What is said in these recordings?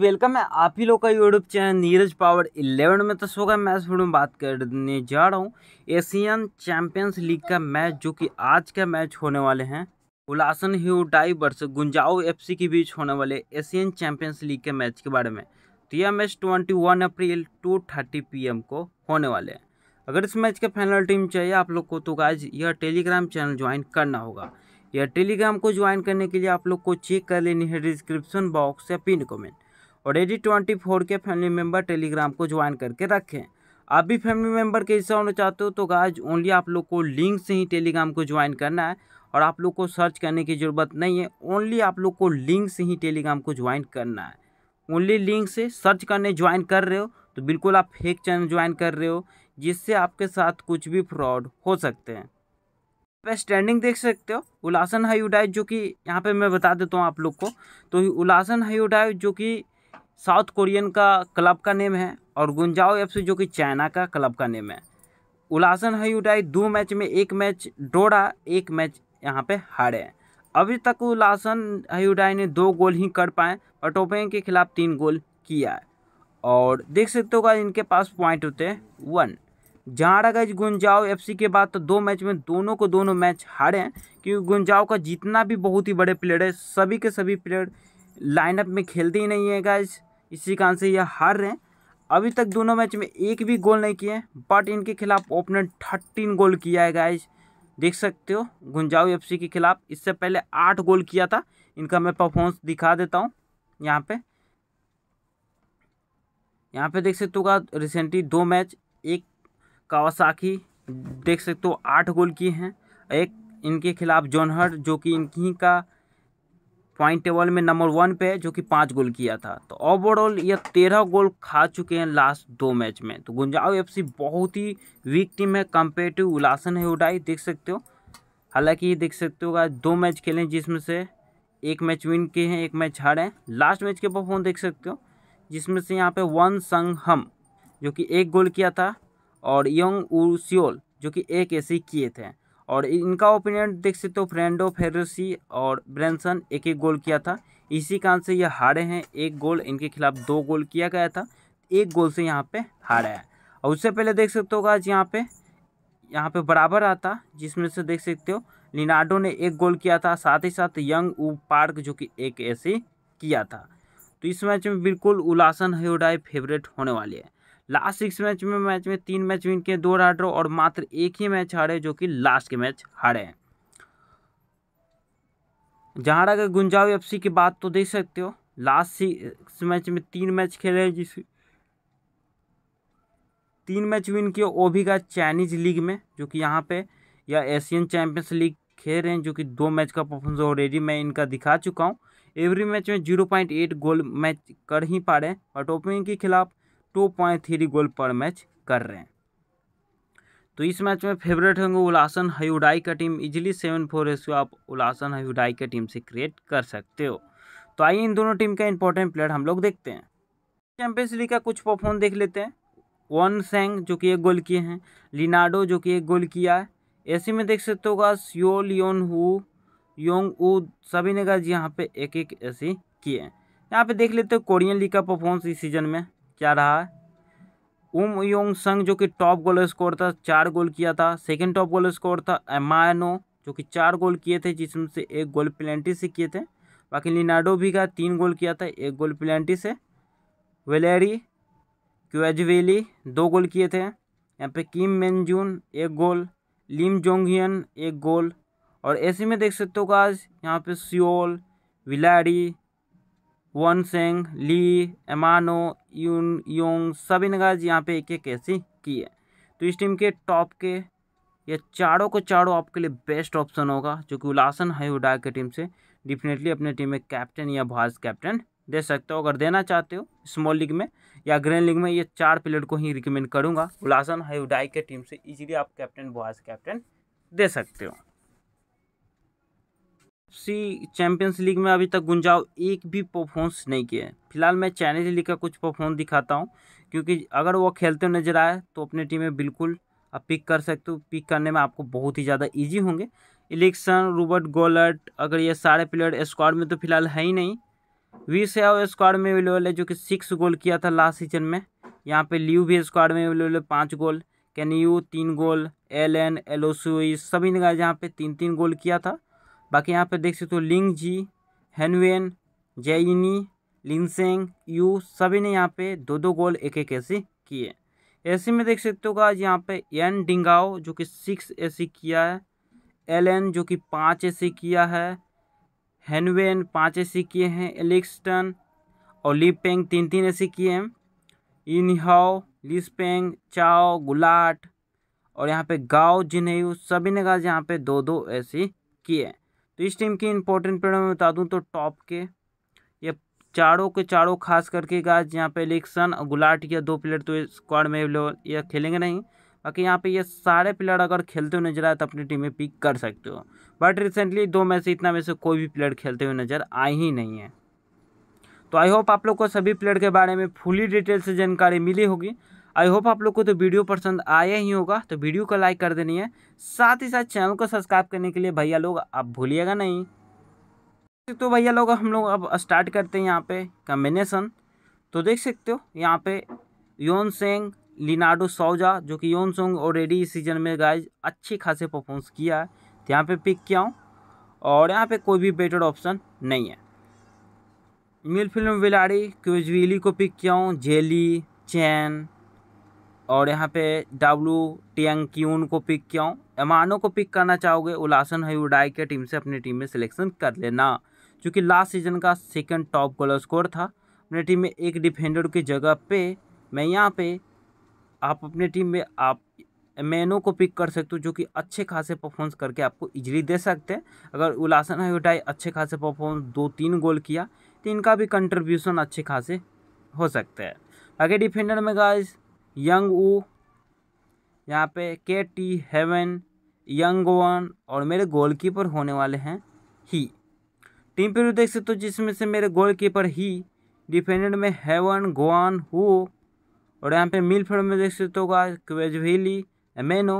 welcome है आप ही लोग का यूट्यूब चैनल नीरज पावर 11 में तो सोगा इस वीडियो में बात करने जा रहा हूँ एशियन चैंपियंस लीग का मैच जो कि आज का मैच होने वाले हैं उलासन ह्यूडाई वर्ष गुंजाओ एफसी के बीच होने वाले एशियन चैंपियंस लीग के मैच के बारे में तो यह मैच 21 अप्रैल टू थर्टी को होने वाले हैं अगर इस मैच का फाइनल टीम चाहिए आप लोग को तो आज यह टेलीग्राम चैनल ज्वाइन करना होगा यह टेलीग्राम को ज्वाइन करने के लिए आप लोग को चेक कर लेनी है डिस्क्रिप्शन बॉक्स या पिन कमेंट और एडी ट्वेंटी फोर के फैमिली मेम्बर टेलीग्राम को ज्वाइन करके रखें आप भी फैमिली मेम्बर के हिस्सा होना चाहते हो तो गाज ओनली आप लोग को लिंक से ही टेलीग्राम को ज्वाइन करना है और आप लोग को सर्च करने की ज़रूरत नहीं है ओनली आप लोग को लिंक से ही टेलीग्राम को ज्वाइन करना है ओनली लिंक से सर्च करने ज्वाइन कर रहे हो तो बिल्कुल आप फेक चैनल ज्वाइन कर रहे हो जिससे आपके साथ कुछ भी फ्रॉड हो सकते हैं आप स्टैंडिंग देख सकते हो उलासन हाईडाइट जो कि यहाँ पे मैं बता देता हूँ आप लोग को तो उलासन हायोडाइड जो कि साउथ कोरियन का क्लब का नेम है और गुंजाओ एफ जो कि चाइना का क्लब का नेम है उलासन हयुडाई दो मैच में एक मैच डोड़ा एक मैच यहाँ पे हारे हैं अभी तक उलासन हयुडाई ने दो गोल ही कर पाए और के खिलाफ तीन गोल किया है और देख सकते होगा इनके पास पॉइंट होते हैं वन जहाँ रहा गुंजाओ एफ के बाद तो दो मैच में दोनों को दोनों मैच हारे हैं क्योंकि गुंजाओ का जितना भी बहुत ही बड़े प्लेयर है सभी के सभी प्लेयर लाइनअप में खेलते ही नहीं है गाइज इसी कारण से यह हार रहे हैं अभी तक दोनों मैच में एक भी गोल नहीं किए बट इनके खिलाफ ओपनर थर्टीन गोल किया है गाइज देख सकते हो गुंजाऊ एफ के खिलाफ इससे पहले आठ गोल किया था इनका मैं परफॉर्मेंस दिखा देता हूँ यहाँ पे यहाँ पे देख सकते होगा रिसेंटली दो मैच एक कावासाकी देख सकते हो आठ गोल किए हैं एक इनके खिलाफ जोनहर जो कि इनकी का पॉइंट टेबल में नंबर वन पे है जो कि पाँच गोल किया था तो ओवरऑल यह तेरह गोल खा चुके हैं लास्ट दो मैच में तो गुंजाव एफसी बहुत ही वीक टीम है compare to Ulsan Hyundai देख सकते हो हालांकि ये देख सकते हो दो मैच खेलें जिसमें से एक मैच विन किए हैं एक मैच हारे हैं लास्ट मैच के परफॉर्म देख सकते हो जिसमें से यहाँ पे वन संग हम जो कि एक गोल किया था और यंग उल जो कि एक ऐसे किए थे और इनका ओपिनियन देख सकते हो फ्रेंडो फेरोसी और ब्रेंसन एक एक गोल किया था इसी कारण से ये हारे हैं एक गोल इनके खिलाफ दो गोल किया गया था एक गोल से यहाँ पे हारा है और उससे पहले देख सकते हो आज यहाँ पे यहाँ पे बराबर आता जिसमें से देख सकते हो लिनाडो ने एक गोल किया था साथ ही साथ यंग ऊ पार्क जो कि एक ऐसे किया था तो इस मैच में बिल्कुल उलासन हेडाई फेवरेट होने वाली है लास्ट सिक्स मैच में मैच में तीन मैच विन किए दो राइडर और मात्र एक ही मैच हारे जो कि लास्ट के मैच हारे हैं जहाँ अगर गुंजाव एफ की बात तो देख सकते हो लास्ट सिक्स मैच में तीन मैच खेले हैं जिस तीन मैच विन किए वो भी का चाइनीज लीग में जो कि यहाँ पे या एशियन चैम्पियंस लीग खेल रहे हैं जो कि दो मैच का परफॉर्मेंस ऑलरेडी मैं इनका दिखा चुका हूँ एवरी मैच में zero point eight goal match कर ही पा रहे हैं बट ओपनिंग के खिलाफ टू पॉइंट थ्री गोल पर मैच कर रहे हैं तो इस मैच में फेवरेट होंगे उलासन हयुडाई का team easily seven four ratio आप उलासन हयुडाई का टीम से क्रिएट कर सकते हो तो आइए इन दोनों टीम का इंपॉर्टेंट प्लेयर हम लोग देखते हैं चैंपियंस लीग का कुछ परफॉर्म देख लेते हैं वन सेंग जो कि एक गोल किए हैं लिनाडो जो कि एक गोल किया है ऐसे में देख सकते होगा सियो लियोन हु योंग उ सभी ने जी यहाँ पे एक एक ऐसे किए हैं यहाँ पे देख लेते हो कोरियन लीग का परफॉर्मेंस इस सीजन में क्या रहा है उम योंग संग जो कि टॉप गोल स्कोर था चार गोल किया था सेकंड टॉप गोल स्कोर था एमायनो जो कि चार गोल किए थे जिसमें से एक गोल पेनल्टी से किए थे बाकी लिनाडो भी का तीन गोल किया था एक गोल पेनल्टी से वेलेरी क्यूजवेली दो गोल किए थे यहाँ पे किम मेनजून एक गोल लिम जोंगियन एक गोल और ऐसे में देख सकते हो आज यहाँ पे सियोल विलारी वनसेंग ली एमानो यून योंग सभी ने गाइज यहाँ पे एक एक ऐसी की है तो इस टीम के टॉप के या चारों को चारों आपके लिए बेस्ट ऑप्शन होगा जो कि उलासन उडा के टीम से डिफिनेटली अपने टीम में कैप्टन या वाइस कैप्टन दे सकते हो अगर देना चाहते हो स्मॉल लीग में या ग्रैंड लीग में ये चार प्लेयर को ही रिकमेंड करूँगा उलासन हाई उडाई के टीम से इजीली आप कैप्टन बॉयज कैप्टन दे सकते हो सी चैंपियंस लीग में अभी तक गुंजाव एक भी परफॉर्मेंस नहीं किया है फिलहाल मैं चाइनीज लीग का कुछ परफॉर्मेंस दिखाता हूँ क्योंकि अगर वो खेलते नजर आए तो अपनी टीम में बिल्कुल आप पिक कर सकते हो पिक करने में आपको बहुत ही ज़्यादा ईजी होंगे इलेक्शन रूबर्ट गोलट अगर ये सारे प्लेयर स्क्वाड में तो फिलहाल है ही नहीं वी से स्क्वाड में अवेलेबल है जो कि सिक्स गोल किया था लास्ट सीजन में यहाँ पे ल्यू भी स्क्वाड में अवेलेबल है पाँच गोल कैन यू तीन गोल एल एन एलोसुई सभी ने जहाँ पे तीन तीन गोल किया था बाकी यहाँ पे देख सकते हो लिंग जी हैनवेन जैनी लिनसेंग यू सभी ने यहाँ पे दो दो गोल एक एक ऐसे किए ऐसे में देख सकते हो आज यहाँ पे एन डिंगाओ जो कि सिक्स ऐसे किया है एल एन जो कि पाँच ऐसे किया है हैनवेन पाँच ऐसे किए हैं एलिक्सटन और लिपेंग तीन तीन ऐसे किए हैं इनहाओ पेंग चाओ गुलाट और यहाँ पे गाओ जिन्हें सभी ने कहा यहाँ पे दो दो ऐसे किए हैं तो इस टीम के इंपॉर्टेंट प्लेयर मैं बता दूँ तो टॉप के ये चारों के चारों खास करके गाज यहाँ पे और गुलाट या दो प्लेयर तो स्क्वाड में अवेलेबल ये खेलेंगे नहीं बाकी यहाँ पे ये सारे प्लेयर अगर खेलते हुए नजर आए तो अपनी टीम में पिक कर सकते हो बट रिसेंटली दो में से इतना में से कोई भी प्लेयर खेलते हुए नज़र आए ही नहीं है तो आई होप आप लोग को सभी प्लेयर के बारे में फुली डिटेल से जानकारी मिली होगी आई होप आप लोग को तो वीडियो पसंद आया ही होगा तो वीडियो को लाइक कर देनी है साथ ही साथ चैनल को सब्सक्राइब करने के लिए भैया लोग आप भूलिएगा नहीं तो भैया लोग हम लोग अब स्टार्ट करते हैं यहाँ पे कम्बिनेसन तो देख सकते हो यहाँ पे योन सेंग लिनाडो सौजा जो कि योन सोंग ऑलरेडी इस सीज़न में गाय अच्छी खासे परफॉर्मेंस किया है तो यहाँ पे पिक किया हूँ और यहाँ पे कोई भी बेटर ऑप्शन नहीं है मिल फिल्म विलाड़ी क्यूजवीली को पिक किया हूँ जेली चैन और यहाँ पे डब्लू टियंग क्यून को पिक किया हूँ एमानो को पिक करना चाहोगे उलासन उडाई के टीम से अपनी टीम में सिलेक्शन कर लेना क्योंकि लास्ट सीजन का सेकंड टॉप गोल स्कोर था अपने टीम में एक डिफेंडर की जगह पे मैं यहाँ पे आप अपने टीम में आप एमेनो को पिक कर सकते हो जो कि अच्छे खासे परफॉर्मेंस करके आपको इजली दे सकते हैं अगर उलासन उडाई अच्छे खासे परफॉर्मेंस दो तीन गोल किया तो इनका भी कंट्रीब्यूशन अच्छे खासे हो सकता है आगे डिफेंडर में गाइज़ यंग ऊ यहाँ पे के टी हेवन यंग वन और मेरे गोलकीपर होने वाले हैं ही टीम पे तो देख सकते हो जिसमें से मेरे गोलकीपर ही डिफेंडेंट में हेवन गोवान हु और यहाँ पे मिल फील्ड में देख सकते होगा क्वेजवेली एमेनो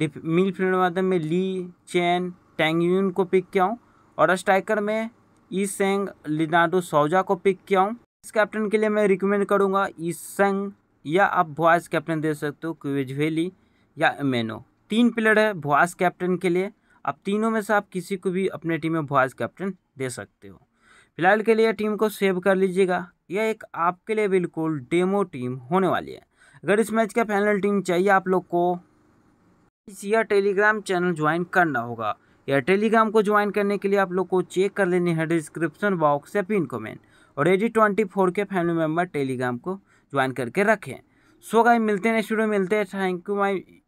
मिल फील्ड में माध्यम में ली चैन टैंगयून को पिक किया हूँ और स्ट्राइकर में ई सेंग लिनाडो सौजा को पिक किया हूँ इस कैप्टन के लिए मैं रिकमेंड करूँगा ई सेंग या आप वॉइस कैप्टन दे सकते हो क्विजवेली या एमेनो तीन प्लेयर है वॉइस कैप्टन के लिए आप तीनों में से आप किसी को भी अपने टीम में वॉइस कैप्टन दे सकते हो फिलहाल के लिए टीम को सेव कर लीजिएगा यह एक आपके लिए बिल्कुल डेमो टीम होने वाली है अगर इस मैच का फाइनल टीम चाहिए आप लोग को यह टेलीग्राम चैनल ज्वाइन करना होगा या टेलीग्राम को ज्वाइन करने के लिए आप लोग को चेक कर लेनी है डिस्क्रिप्शन बॉक्स या पिन कमेंट और एडी ट्वेंटी फोर के फैमिली मेम्बर टेलीग्राम को ज्वाइन करके रखें सो गाई मिलते हैं नेक्स्ट वीडियो मिलते हैं थैंक यू माई